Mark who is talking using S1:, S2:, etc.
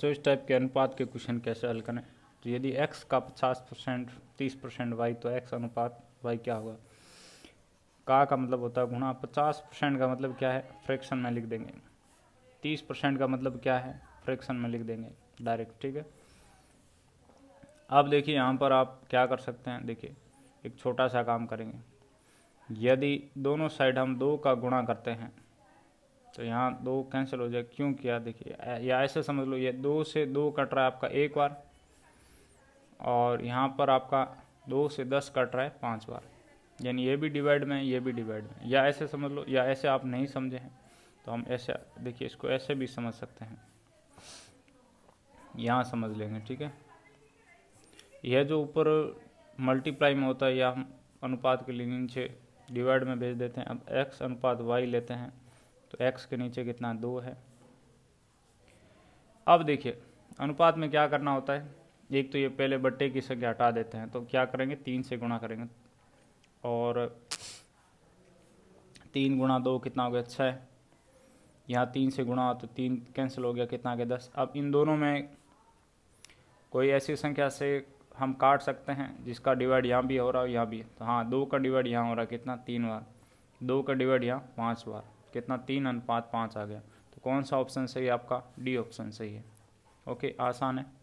S1: तो टाइप के अनुपात के क्वेश्चन कैसे हल करें तो यदि एक्स का पचास परसेंट तीस परसेंट वाई तो एक्स अनुपात वाई क्या होगा का का मतलब होता है गुणा पचास परसेंट का मतलब क्या है फ्रैक्शन में लिख देंगे तीस परसेंट का मतलब क्या है फ्रैक्शन में लिख देंगे डायरेक्ट ठीक है अब देखिए यहाँ पर आप क्या कर सकते हैं देखिए एक छोटा सा काम करेंगे यदि दोनों साइड हम दो का गुणा करते हैं तो यहाँ दो कैंसिल हो जाए क्यों किया देखिए या ऐसे समझ लो ये दो से दो कट रहा है आपका एक बार और यहाँ पर आपका दो से दस कट रहा है पाँच बार यानी ये भी डिवाइड में ये भी डिवाइड में या ऐसे समझ लो या ऐसे आप नहीं समझे हैं तो हम ऐसे देखिए इसको ऐसे भी समझ सकते हैं यहाँ समझ लेंगे ठीक है यह जो ऊपर मल्टीप्लाई में होता है या हम अनुपात के लिए नीचे डिवाइड में भेज देते हैं अब एक्स अनुपात वाई लेते हैं तो एक्स के नीचे कितना दो है अब देखिए अनुपात में क्या करना होता है एक तो ये पहले बट्टे की संख्या हटा देते हैं तो क्या करेंगे तीन से गुणा करेंगे और तीन गुणा दो कितना हो गया अच्छा है यहाँ तीन से गुणा तो तीन कैंसिल हो गया कितना गया दस अब इन दोनों में कोई ऐसी संख्या से हम काट सकते हैं जिसका डिवाइड यहाँ भी हो रहा हो यहाँ भी तो हाँ दो का डिवाइड यहाँ हो रहा कितना तीन बार दो का डिवाइड यहाँ पाँच बार कितना तीन अनुपात पाँच आ गया तो कौन सा ऑप्शन सही है आपका डी ऑप्शन सही है ओके आसान है